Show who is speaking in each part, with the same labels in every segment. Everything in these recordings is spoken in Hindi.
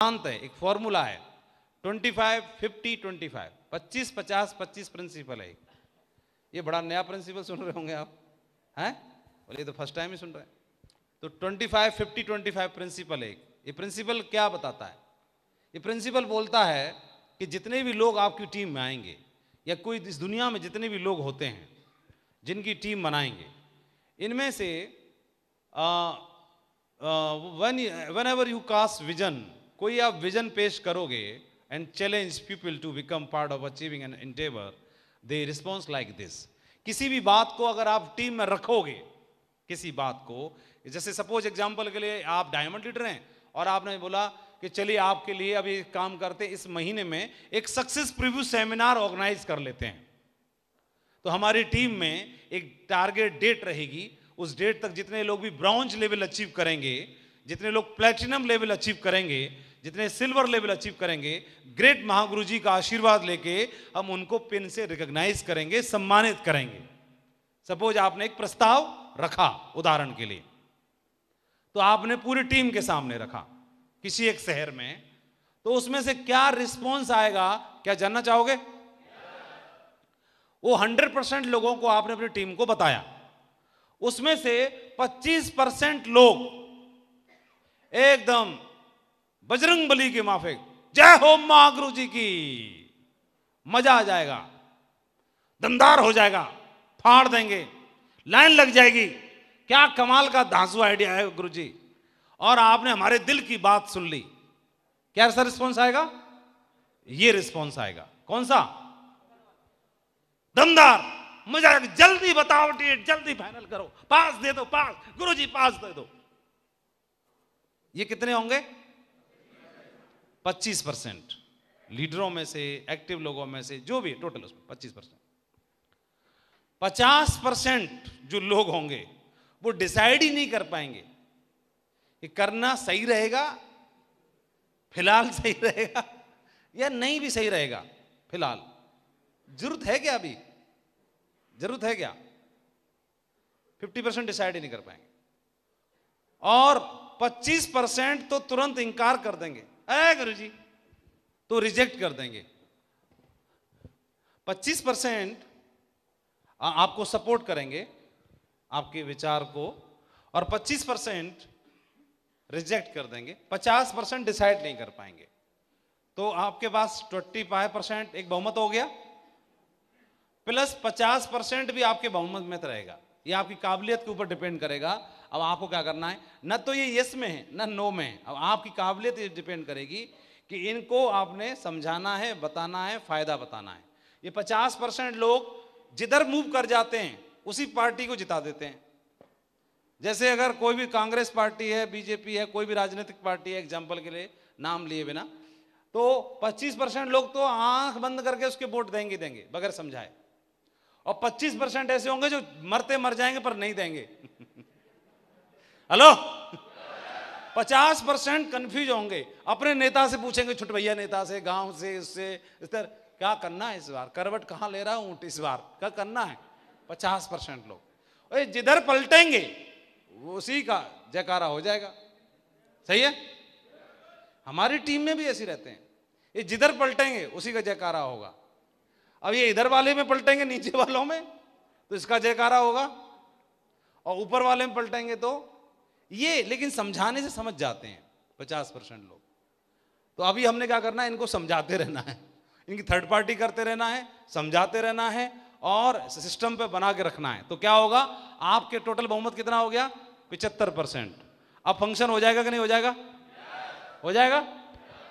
Speaker 1: सिद्धांत है एक फॉर्मूला है 25, 50, 25, 25, 50, 25 प्रिंसिपल है ये बड़ा नया प्रिंसिपल सुन रहे होंगे आप हैं बोले तो फर्स्ट टाइम ही सुन रहे हैं तो 25, 50, 25 प्रिंसिपल है ये प्रिंसिपल क्या बताता है ये प्रिंसिपल बोलता है कि जितने भी लोग आपकी टीम में आएंगे या कोई इस दुनिया में जितने भी लोग होते हैं जिनकी टीम बनाएंगे इनमें से whenever you cast vision कोई आप विजन पेश करोगे and challenge people to become part of achieving an endeavour they response like this किसी भी बात को अगर आप टीम में रखोगे किसी बात को जैसे सपोज एग्जाम्पल के लिए आप डायमंड लीडर हैं और आपने बोला कि चलिए आपके लिए अभी काम करते इस महीने में एक सक्सेस प्रिव्यू सेमिनार ऑर्गेनाइज कर लेते हैं तो हमारी टीम में एक टारगेट डेट रहेगी उस डेट तक जितने लोग भी ब्राउंज लेवल अचीव करेंगे जितने लोग प्लेटिनम लेवल अचीव करेंगे जितने सिल्वर लेवल अचीव करेंगे ग्रेट महागुरु जी का आशीर्वाद लेके हम उनको पिन से रिकग्नाइज करेंगे सम्मानित करेंगे सपोज आपने एक प्रस्ताव रखा उदाहरण के लिए तो आपने पूरी टीम के सामने रखा किसी एक शहर में तो उसमें से क्या रिस्पॉन्स आएगा क्या जानना चाहोगे वो 100 परसेंट लोगों को आपने अपनी टीम को बताया उसमें से 25 परसेंट लोग एकदम बजरंग बली के माफिक जय हो महागुरु जी की मजा आ जाएगा दमदार हो जाएगा फाड़ देंगे लाइन लग जाएगी क्या कमाल का धांसू आइडिया है गुरु जी और आपने हमारे दिल की बात सुन ली क्या ऐसा रिस्पॉन्स आएगा ये रिस्पॉन्स आएगा कौन सा दमदार मजा जल्दी बताओ डेट जल्दी फाइनल करो पास दे दो पास गुरु जी पास दे दो ये कितने होंगे 25 परसेंट लीडरों में से एक्टिव लोगों में से जो भी टोटल उसमें 25 परसेंट पचास परसेंट जो लोग होंगे वो डिसाइड ही नहीं कर पाएंगे कि करना सही रहेगा फिलहाल सही रहेगा या नहीं भी सही रहेगा फिलहाल जरूरत है क्या अभी जरूरत है क्या 50 परसेंट डिसाइड ही नहीं कर पाएंगे और 25 परसेंट तो तुरंत इंकार कर देंगे अरे गुरु जी तो रिजेक्ट कर देंगे 25 परसेंट आपको सपोर्ट करेंगे आपके विचार को और 25 परसेंट रिजेक्ट कर देंगे 50 परसेंट डिसाइड नहीं कर पाएंगे तो आपके पास 25 परसेंट एक बहुमत हो गया प्लस 50 परसेंट भी आपके बहुमत में तो रहेगा ये आपकी काबिलियत के ऊपर डिपेंड करेगा अब आपको क्या करना है न तो ये यस में है न नो में है अब आपकी काबिलियत ये डिपेंड करेगी कि इनको आपने समझाना है बताना है फ़ायदा बताना है ये पचास परसेंट लोग जिधर मूव कर जाते हैं उसी पार्टी को जिता देते हैं जैसे अगर कोई भी कांग्रेस पार्टी है बीजेपी है कोई भी राजनीतिक पार्टी है एग्जाम्पल के लिए नाम लिए बिना तो 25 परसेंट लोग तो आंख बंद करके उसके वोट देंगे देंगे बगैर समझाए और 25 परसेंट ऐसे होंगे जो मरते मर जाएंगे पर नहीं देंगे हेलो पचास परसेंट कन्फ्यूज होंगे अपने नेता से पूछेंगे छुटभैया नेता से गांव से इससे इस तरह क्या करना है इस बार करवट कहाँ ले रहा हूँ इस बार क्या करना है पचास परसेंट लोग अरे जिधर पलटेंगे उसी का जयकारा हो जाएगा सही है हमारी टीम में भी ऐसे रहते हैं ये जिधर पलटेंगे उसी का जयकारा होगा अब ये इधर वाले में पलटेंगे नीचे वालों में तो इसका जयकारा होगा और ऊपर वाले में पलटेंगे तो ये लेकिन समझाने से समझ जाते हैं पचास परसेंट लोग तो अभी हमने क्या करना है इनको समझाते रहना है इनकी थर्ड पार्टी करते रहना है समझाते रहना है और सिस्टम पे बना के रखना है तो क्या होगा आपके टोटल बहुमत कितना हो गया पिचहत्तर परसेंट अब फंक्शन हो जाएगा कि नहीं हो जाएगा हो जाएगा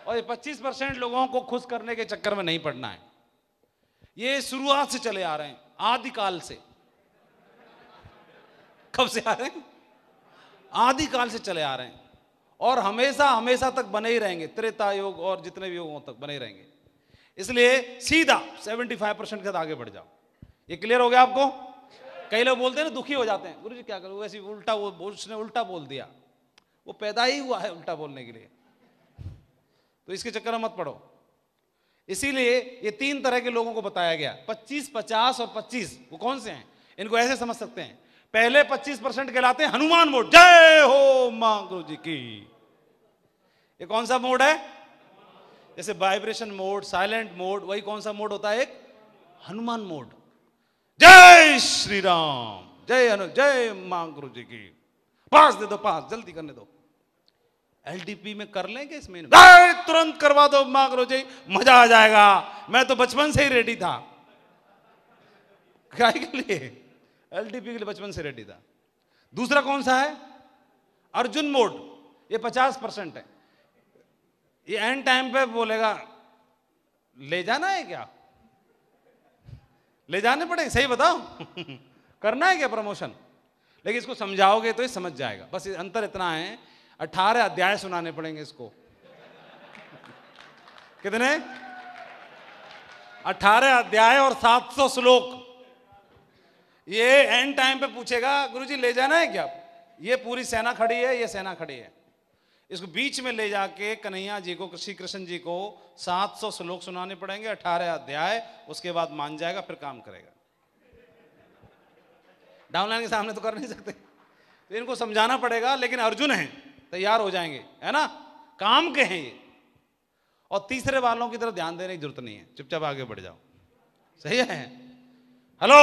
Speaker 1: और ये पच्चीस परसेंट लोगों को खुश करने के चक्कर में नहीं पड़ना है ये शुरुआत से चले आ रहे हैं आदिकाल से कब से आ रहे हैं आदि काल से चले आ रहे हैं और हमेशा हमेशा तक बने ही रहेंगे त्रेता योग और जितने भी योगों तक बने ही रहेंगे इसलिए सीधा 75 परसेंट के साथ आगे बढ़ जाओ ये क्लियर हो गया आपको कई लोग बोलते हैं ना दुखी हो जाते हैं गुरु जी क्या करो वैसे उल्टा वो उसने उल्टा बोल दिया वो पैदा ही हुआ है उल्टा बोलने के लिए तो इसके चक्कर में मत पड़ो इसीलिए ये तीन तरह के लोगों को बताया गया 25, 50 और 25 वो कौन से हैं इनको ऐसे समझ सकते हैं पहले 25 परसेंट कहलाते हैं हनुमान मोड जय हो मां गुरु जी की ये कौन सा मोड है जैसे वाइब्रेशन मोड साइलेंट मोड वही कौन सा मोड होता है एक हनुमान मोड जय श्री राम जय हनु जय मां गुरु जी की पास दे दो पास जल्दी करने दो एलडीपी में कर लेंगे इसमें तुरंत करवा दो मां गुरु जी मजा आ जाएगा मैं तो बचपन से ही रेडी था क्या के लिए एलडीपी के लिए बचपन से रेडी था दूसरा कौन सा है अर्जुन मोड ये पचास परसेंट है ये एंड टाइम पे बोलेगा ले जाना है क्या ले जाने पड़ेगा सही बताओ करना है क्या प्रमोशन लेकिन इसको समझाओगे तो ये समझ जाएगा बस अंतर इतना है अठारह अध्याय सुनाने पड़ेंगे इसको कितने अठारह अध्याय और सात सौ श्लोक ये एंड टाइम पे पूछेगा गुरुजी ले जाना है क्या ये पूरी सेना खड़ी है ये सेना खड़ी है इसको बीच में ले जाके कन्हैया जी को श्री कृष्ण जी को 700 श्लोक सुनाने पड़ेंगे 18 अध्याय उसके बाद मान जाएगा फिर काम करेगा डाउनलाइन के सामने तो कर नहीं सकते तो इनको समझाना पड़ेगा लेकिन अर्जुन है तैयार हो जाएंगे है ना काम के हैं ये और तीसरे वालों की तरफ ध्यान देने की जरूरत नहीं है चुपचाप आगे बढ़ जाओ सही है हेलो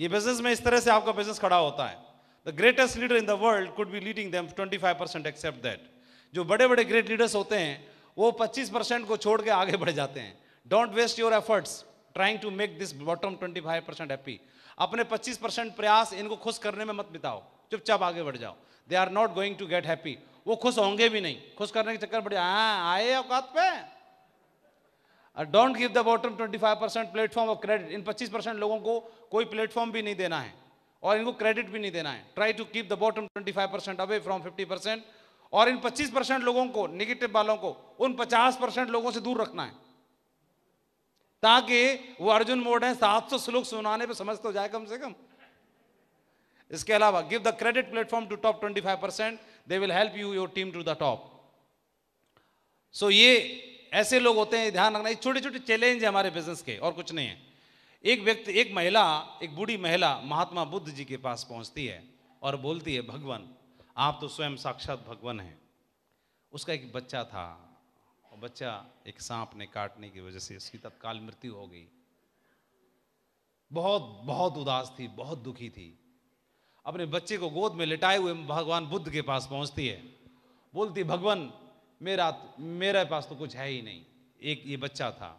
Speaker 1: ये बिजनेस में इस तरह से आपका बिजनेस खड़ा होता है the greatest leader in the world could be leading them 25 percent except that जो बड़े बड़े ग्रेट लीडर्स होते हैं वो 25 परसेंट को छोड़ के आगे बढ़ जाते हैं don't waste your efforts trying to make this bottom 25 percent happy अपने 25 परसेंट प्रयास इनको खुश करने में मत बिताओ चुपचाप आगे बढ़ जाओ they are not going to get happy वो खुश होंगे भी नहीं खुश करने के चक्कर बढ़ जाए हाँ, आए औकात पे और don't give the bottom 25 percent platform of credit इन 25 परसेंट लोगों को कोई प्लेटफॉर्म भी नहीं देना है और इनको क्रेडिट भी नहीं देना है try to keep the bottom 25 percent away from 50 percent और इन 25 परसेंट लोगों को निगेटिव वालों को उन 50 परसेंट लोगों से दूर रखना है ताकि वो अर्जुन मोड है 700 श्लोक सुनाने पर समझ तो जाए कम से कम इसके अलावा give the credit platform to top 25 percent they will help you your team to the top so ये ऐसे लोग होते हैं ध्यान रखना ये छोटे छोटे चैलेंज है हमारे बिजनेस के और कुछ नहीं है एक व्यक्ति एक महिला एक बूढ़ी महिला महात्मा बुद्ध जी के पास पहुंचती है और बोलती है भगवान आप तो स्वयं साक्षात भगवान हैं उसका एक बच्चा था और बच्चा एक सांप ने काटने की वजह से उसकी तत्काल मृत्यु हो गई बहुत बहुत उदास थी बहुत दुखी थी अपने बच्चे को गोद में लिटाए हुए भगवान बुद्ध के पास पहुंचती है बोलती भगवान मेरा मेरे पास तो कुछ है ही नहीं एक ये बच्चा था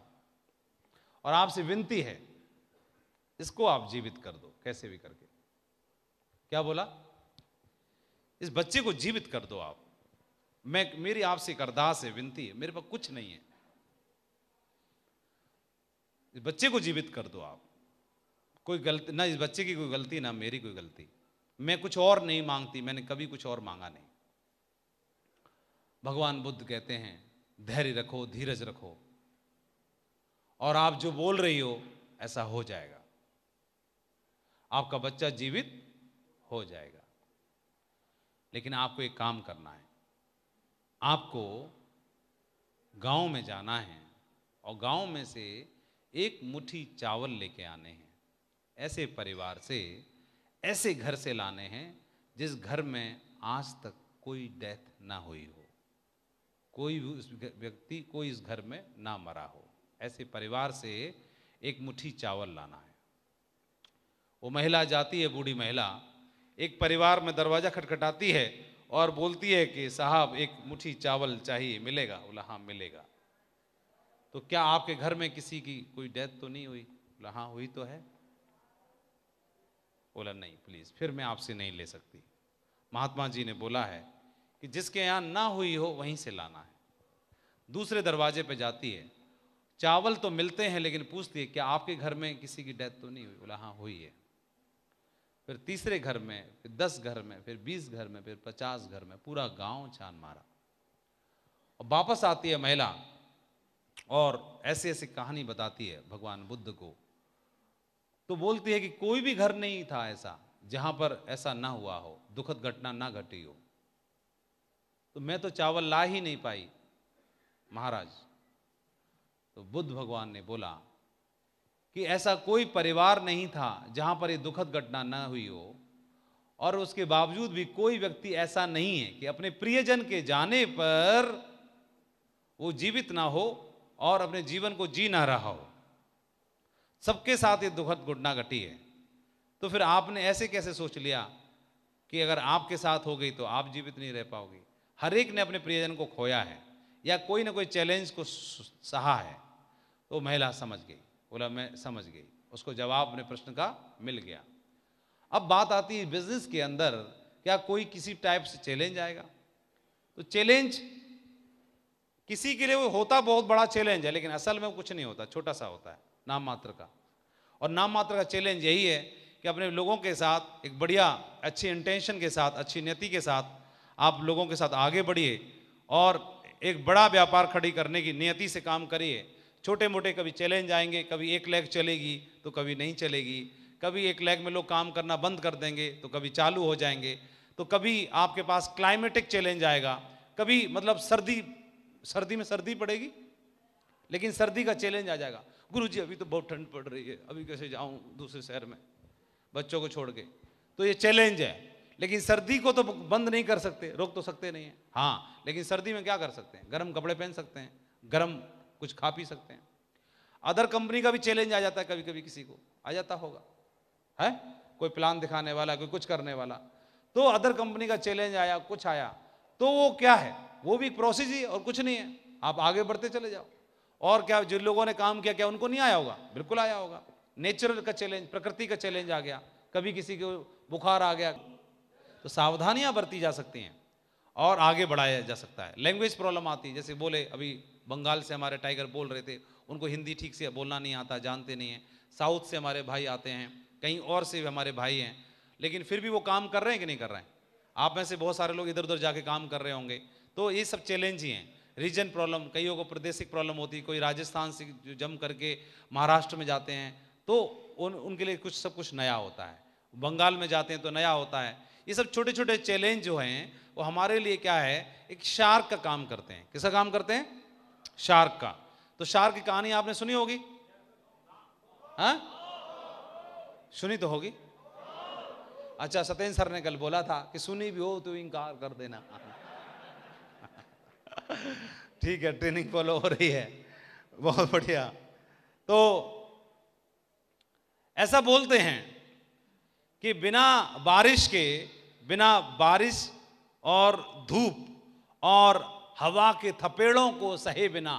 Speaker 1: और आपसे विनती है इसको आप जीवित कर दो कैसे भी करके क्या बोला इस बच्चे को जीवित कर दो आप मैं मेरी आपसे एक अरदास है विनती है मेरे पास कुछ नहीं है इस बच्चे को जीवित कर दो आप कोई गलती ना इस बच्चे की कोई गलती ना मेरी कोई गलती मैं कुछ और नहीं मांगती मैंने कभी कुछ और मांगा नहीं भगवान बुद्ध कहते हैं धैर्य रखो धीरज रखो और आप जो बोल रही हो ऐसा हो जाएगा आपका बच्चा जीवित हो जाएगा लेकिन आपको एक काम करना है आपको गांव में जाना है और गांव में से एक मुट्ठी चावल लेके आने हैं ऐसे परिवार से ऐसे घर से लाने हैं जिस घर में आज तक कोई डेथ ना हुई हो कोई भी उस व्यक्ति कोई इस घर में ना मरा हो ऐसे परिवार से एक मुट्ठी चावल लाना है वो महिला जाती है बूढ़ी महिला एक परिवार में दरवाज़ा खटखटाती है और बोलती है कि साहब एक मुट्ठी चावल चाहिए मिलेगा बोला हाँ मिलेगा तो क्या आपके घर में किसी की कोई डेथ तो नहीं हुई बोला हाँ हुई तो है बोला नहीं प्लीज़ फिर मैं आपसे नहीं ले सकती महात्मा जी ने बोला है कि जिसके यहाँ ना हुई हो वहीं से लाना है दूसरे दरवाजे पे जाती है चावल तो मिलते हैं लेकिन पूछती है कि आपके घर में किसी की डेथ तो नहीं हुई बोला हाँ हुई है फिर तीसरे घर में फिर दस घर में फिर बीस घर में फिर पचास घर में पूरा गांव छान मारा और वापस आती है महिला और ऐसी ऐसी कहानी बताती है भगवान बुद्ध को तो बोलती है कि कोई भी घर नहीं था ऐसा जहां पर ऐसा ना हुआ हो दुखद घटना ना घटी हो तो मैं तो चावल ला ही नहीं पाई महाराज तो बुद्ध भगवान ने बोला कि ऐसा कोई परिवार नहीं था जहां पर ये दुखद घटना न हुई हो और उसके बावजूद भी कोई व्यक्ति ऐसा नहीं है कि अपने प्रियजन के जाने पर वो जीवित ना हो और अपने जीवन को जी ना रहा हो सबके साथ ये दुखद घटना घटी है तो फिर आपने ऐसे कैसे सोच लिया कि अगर आपके साथ हो गई तो आप जीवित नहीं रह पाओगे हर एक ने अपने प्रियजन को खोया है या कोई ना कोई चैलेंज को सहा है तो महिला समझ गई बोला मैं समझ गई उसको जवाब अपने प्रश्न का मिल गया अब बात आती है बिजनेस के अंदर क्या कोई किसी टाइप से चैलेंज आएगा तो चैलेंज किसी के लिए वो होता बहुत बड़ा चैलेंज है लेकिन असल में कुछ नहीं होता छोटा सा होता है नाम मात्र का और नाम मात्र का चैलेंज यही है कि अपने लोगों के साथ एक बढ़िया अच्छी इंटेंशन के साथ अच्छी नीति के साथ आप लोगों के साथ आगे बढ़िए और एक बड़ा व्यापार खड़ी करने की नियति से काम करिए छोटे मोटे कभी चैलेंज आएंगे कभी एक लेग चलेगी तो कभी नहीं चलेगी कभी एक लेग में लोग काम करना बंद कर देंगे तो कभी चालू हो जाएंगे तो कभी आपके पास क्लाइमेटिक चैलेंज आएगा कभी मतलब सर्दी सर्दी में सर्दी पड़ेगी लेकिन सर्दी का चैलेंज आ जाएगा गुरु जी अभी तो बहुत ठंड पड़ रही है अभी कैसे जाऊँ दूसरे शहर में बच्चों को छोड़ के तो ये चैलेंज है लेकिन सर्दी को तो बंद नहीं कर सकते रोक तो सकते नहीं है हाँ लेकिन सर्दी में क्या कर सकते हैं गर्म कपड़े पहन सकते हैं गर्म कुछ खा पी सकते हैं अदर कंपनी का भी चैलेंज आ जाता है कभी कभी किसी को आ जाता होगा है कोई प्लान दिखाने वाला कोई कुछ करने वाला तो अदर कंपनी का चैलेंज आया कुछ आया तो वो क्या है वो भी एक प्रोसेस ही और कुछ नहीं है आप आगे बढ़ते चले जाओ और क्या जिन लोगों ने काम किया क्या उनको नहीं आया होगा बिल्कुल आया होगा नेचुरल का चैलेंज प्रकृति का चैलेंज आ गया कभी किसी को बुखार आ गया तो सावधानियां बरती जा सकती हैं और आगे बढ़ाया जा सकता है लैंग्वेज प्रॉब्लम आती है जैसे बोले अभी बंगाल से हमारे टाइगर बोल रहे थे उनको हिंदी ठीक से बोलना नहीं आता जानते नहीं हैं साउथ से हमारे भाई आते हैं कहीं और से भी हमारे भाई हैं लेकिन फिर भी वो काम कर रहे हैं कि नहीं कर रहे हैं आप में से बहुत सारे लोग इधर उधर जाके काम कर रहे होंगे तो ये सब चैलेंज ही हैं रीजन प्रॉब्लम कईयों को प्रदेशिक प्रॉब्लम होती है कोई राजस्थान से जम करके महाराष्ट्र में जाते हैं तो उन उनके लिए कुछ सब कुछ नया होता है बंगाल में जाते हैं तो नया होता है ये सब छोटे छोटे चैलेंज जो हैं वो हमारे लिए क्या है एक शार्क का काम करते हैं किसका काम करते हैं शार्क का तो शार्क की कहानी आपने सुनी होगी हा? सुनी तो होगी अच्छा सत्येंद्र सर ने कल बोला था कि सुनी भी हो तो इनकार कर देना ठीक है ट्रेनिंग फॉलो हो रही है बहुत बढ़िया तो ऐसा बोलते हैं कि बिना बारिश के बिना बारिश और धूप और हवा के थपेड़ों को सहे बिना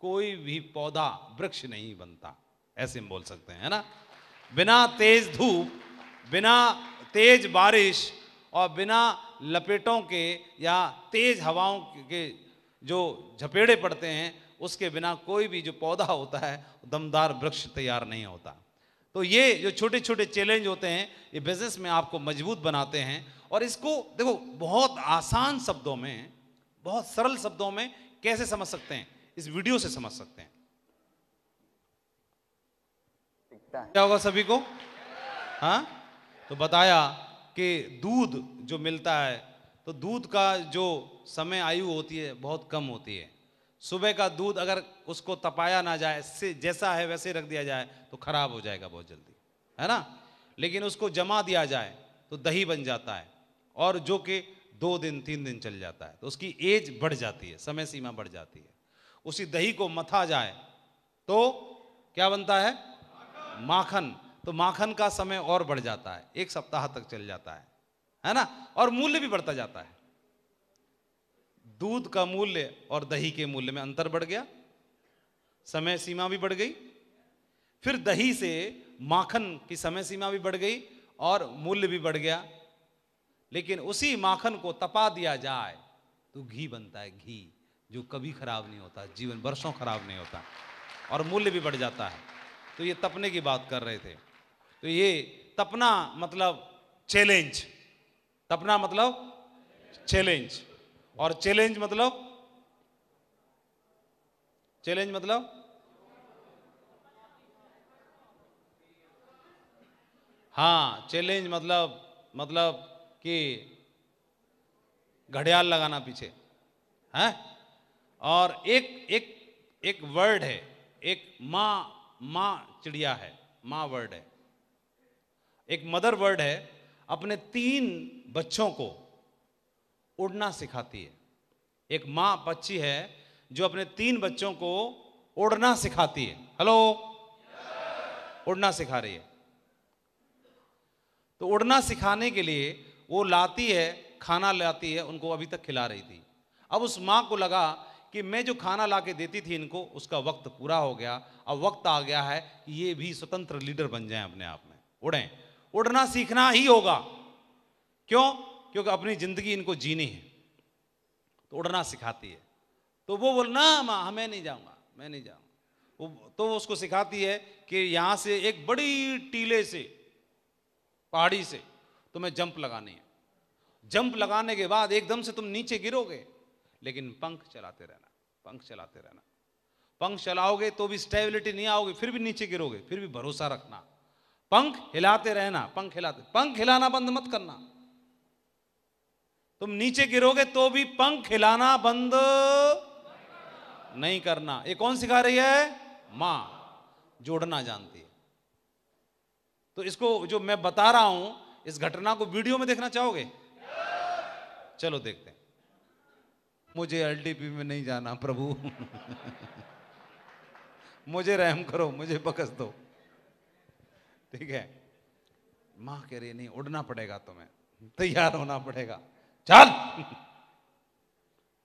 Speaker 1: कोई भी पौधा वृक्ष नहीं बनता ऐसे हम बोल सकते हैं ना बिना तेज धूप बिना तेज बारिश और बिना लपेटों के या तेज हवाओं के जो झपेड़े पड़ते हैं उसके बिना कोई भी जो पौधा होता है दमदार वृक्ष तैयार नहीं होता तो ये जो छोटे छोटे चैलेंज होते हैं ये बिजनेस में आपको मजबूत बनाते हैं और इसको देखो बहुत आसान शब्दों में बहुत सरल शब्दों में कैसे समझ सकते हैं इस वीडियो से समझ सकते हैं क्या होगा सभी को हाँ तो बताया कि दूध जो मिलता है तो दूध का जो समय आयु होती है बहुत कम होती है सुबह का दूध अगर उसको तपाया ना जाए से जैसा है वैसे रख दिया जाए तो खराब हो जाएगा बहुत जल्दी है ना लेकिन उसको जमा दिया जाए तो दही बन जाता है और जो कि दो दिन तीन दिन चल जाता है तो उसकी एज बढ़ जाती है समय सीमा बढ़ जाती है उसी दही को मथा जाए तो क्या बनता है माखन तो माखन का समय और बढ़ जाता है एक सप्ताह तक चल जाता है है ना और मूल्य भी बढ़ता जाता है दूध का मूल्य और दही के मूल्य में अंतर बढ़ गया समय सीमा भी बढ़ गई फिर दही से माखन की समय सीमा भी बढ़ गई और मूल्य भी बढ़ गया लेकिन उसी माखन को तपा दिया जाए तो घी बनता है घी जो कभी खराब नहीं होता जीवन वर्षों खराब नहीं होता और मूल्य भी बढ़ जाता है तो ये तपने की बात कर रहे थे तो ये तपना मतलब चैलेंज तपना मतलब चैलेंज और चैलेंज मतलब चैलेंज मतलब हाँ चैलेंज मतलब मतलब कि घड़ियाल लगाना पीछे है और एक एक एक वर्ड है एक माँ माँ चिड़िया है माँ वर्ड है एक मदर वर्ड है अपने तीन बच्चों को उड़ना सिखाती है एक माँ बच्ची है जो अपने तीन बच्चों को उड़ना सिखाती है हेलो उड़ना सिखा रही है तो उड़ना सिखाने के लिए वो लाती है खाना लाती है उनको अभी तक खिला रही थी अब उस माँ को लगा कि मैं जो खाना ला के देती थी इनको उसका वक्त पूरा हो गया अब वक्त आ गया है कि ये भी स्वतंत्र लीडर बन जाएं अपने आप में उड़ें उड़ना सीखना ही होगा क्यों क्योंकि अपनी ज़िंदगी इनको जीनी है तो उड़ना सिखाती है तो वो बोल ना माँ मैं नहीं जाऊँगा मैं नहीं जाऊँगा वो तो उसको सिखाती है कि यहाँ से एक बड़ी टीले से पहाड़ी से तुम्हें जंप लगानी है जंप लगाने के बाद एकदम से तुम नीचे गिरोगे लेकिन पंख चलाते रहना पंख चलाते रहना पंख चलाओगे तो भी स्टेबिलिटी नहीं आओगे फिर भी नीचे गिरोगे फिर भी भरोसा रखना पंख हिलाते रहना पंख हिलाते पंख हिलाना बंद मत करना तुम नीचे गिरोगे तो भी पंख खिलाना बंद नहीं करना ये कौन सिखा रही है मां जोड़ना जानती है तो इसको जो मैं बता रहा हूं इस घटना को वीडियो में देखना चाहोगे चलो देखते हैं मुझे एलटीपी में नहीं जाना प्रभु मुझे रहम करो मुझे बकस दो ठीक है मां कह रही नहीं उड़ना पड़ेगा तुम्हें तैयार होना पड़ेगा चल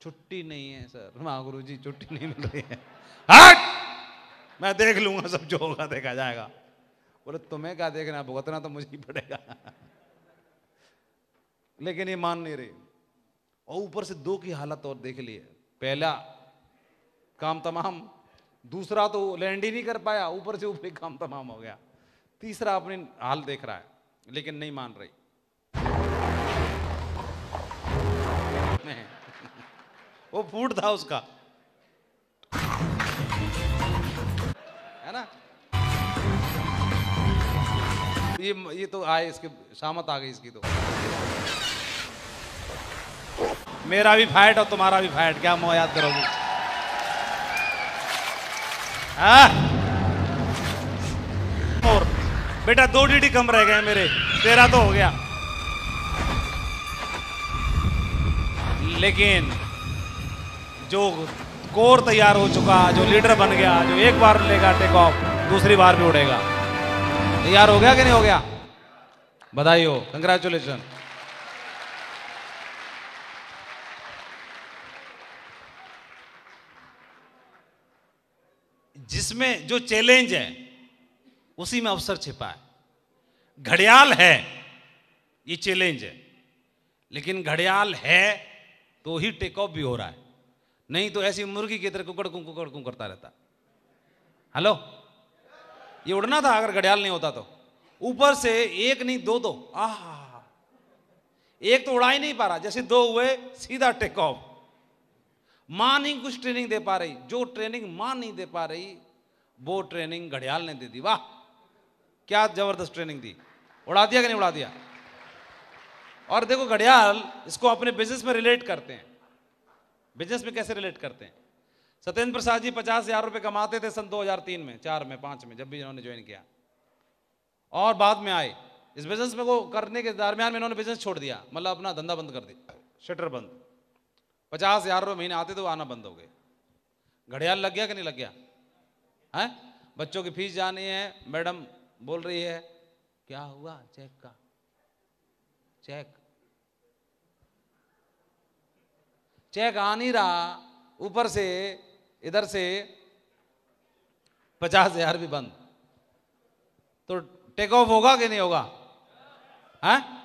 Speaker 1: छुट्टी नहीं है सर माँ गुरु जी छुट्टी नहीं मिल रही है हट मैं देख लूंगा सब जो होगा देखा जाएगा बोले तुम्हें क्या देखना भुगतना तो मुझे ही पड़ेगा लेकिन ये मान नहीं रही और ऊपर से दो की हालत और देख ली है पहला काम तमाम दूसरा तो लैंड ही नहीं कर पाया ऊपर से ऊपर काम तमाम हो गया तीसरा अपनी हाल देख रहा है लेकिन नहीं मान रही में है वो फूड था उसका है ना ये ये तो आए इसके शामत आ गई इसकी तो मेरा भी फैट और तुम्हारा भी फैट क्या मो याद करोगे हाँ? और बेटा दो डीडी कम रह गए मेरे तेरा तो हो गया लेकिन जो कोर तैयार हो चुका जो लीडर बन गया जो एक बार लेगा टेक ऑफ दूसरी बार भी उड़ेगा तैयार हो गया कि नहीं हो गया बधाई हो कंग्रेचुलेशन जिसमें जो चैलेंज है उसी में अवसर छिपा है घड़ियाल है ये चैलेंज है लेकिन घड़ियाल है तो ही टेक ऑफ भी हो रहा है नहीं तो ऐसी मुर्गी की तरह कुकड़ कुं कुकड़ कुं करता रहता हेलो ये उड़ना था अगर घड़ियाल नहीं होता तो ऊपर से एक नहीं दो दो आह एक तो उड़ा ही नहीं पा रहा जैसे दो हुए सीधा टेक ऑफ मां नहीं कुछ ट्रेनिंग दे पा रही जो ट्रेनिंग मां नहीं दे पा रही वो ट्रेनिंग घड़ियाल ने दे दी वाह क्या जबरदस्त ट्रेनिंग दी उड़ा दिया कि नहीं उड़ा दिया और देखो घड़ियाल इसको अपने बिजनेस में रिलेट करते हैं बिजनेस में कैसे रिलेट करते हैं सत्येंद्र प्रसाद जी पचास हजार रुपये कमाते थे सन 2003 में चार में पाँच में जब भी इन्होंने ज्वाइन किया और बाद में आए इस बिजनेस में वो करने के दरमियान में इन्होंने बिजनेस छोड़ दिया मतलब अपना धंधा बंद कर दिया शटर बंद पचास हजार रुपये महीने आते तो आना बंद हो गए घड़ियाल लग गया कि नहीं लग गया है बच्चों की फीस जानी है मैडम बोल रही है क्या हुआ चेक का चेक चेक आ नहीं रहा ऊपर से इधर से पचास हजार भी बंद तो टेक ऑफ होगा कि नहीं होगा हैं